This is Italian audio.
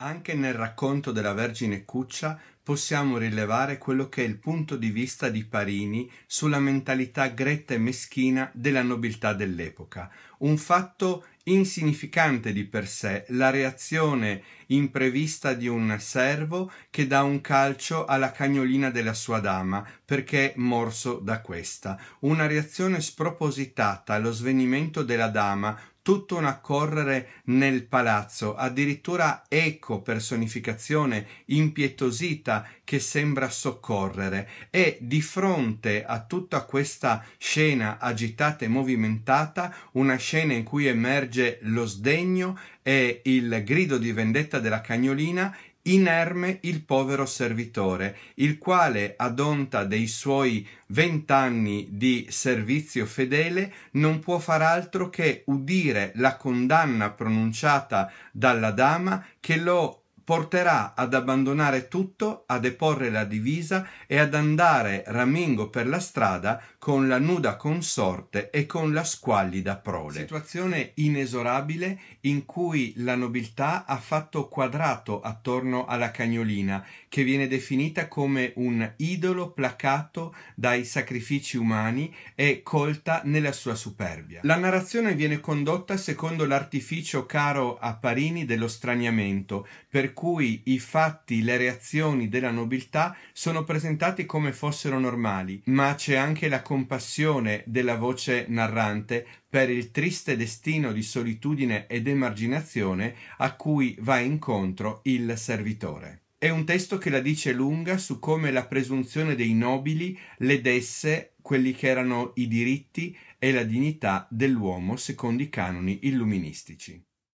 Anche nel racconto della Vergine Cuccia possiamo rilevare quello che è il punto di vista di Parini sulla mentalità gretta e meschina della nobiltà dell'epoca. Un fatto insignificante di per sé, la reazione imprevista di un servo che dà un calcio alla cagnolina della sua dama perché è morso da questa, una reazione spropositata allo svenimento della dama tutto un accorrere nel palazzo, addirittura eco personificazione impietosita che sembra soccorrere e di fronte a tutta questa scena agitata e movimentata, una scena in cui emerge lo sdegno e il grido di vendetta della cagnolina inerme il povero servitore, il quale, ad onta dei suoi vent'anni di servizio fedele, non può far altro che udire la condanna pronunciata dalla dama che lo porterà ad abbandonare tutto, a deporre la divisa e ad andare ramingo per la strada con la nuda consorte e con la squallida prole. Situazione inesorabile in cui la nobiltà ha fatto quadrato attorno alla cagnolina, che viene definita come un idolo placato dai sacrifici umani e colta nella sua superbia. La narrazione viene condotta secondo l'artificio caro a Parini dello straniamento, per cui i fatti, le reazioni della nobiltà sono presentati come fossero normali, ma c'è anche la compassione della voce narrante per il triste destino di solitudine ed emarginazione a cui va incontro il servitore. È un testo che la dice lunga su come la presunzione dei nobili ledesse quelli che erano i diritti e la dignità dell'uomo secondo i canoni illuministici.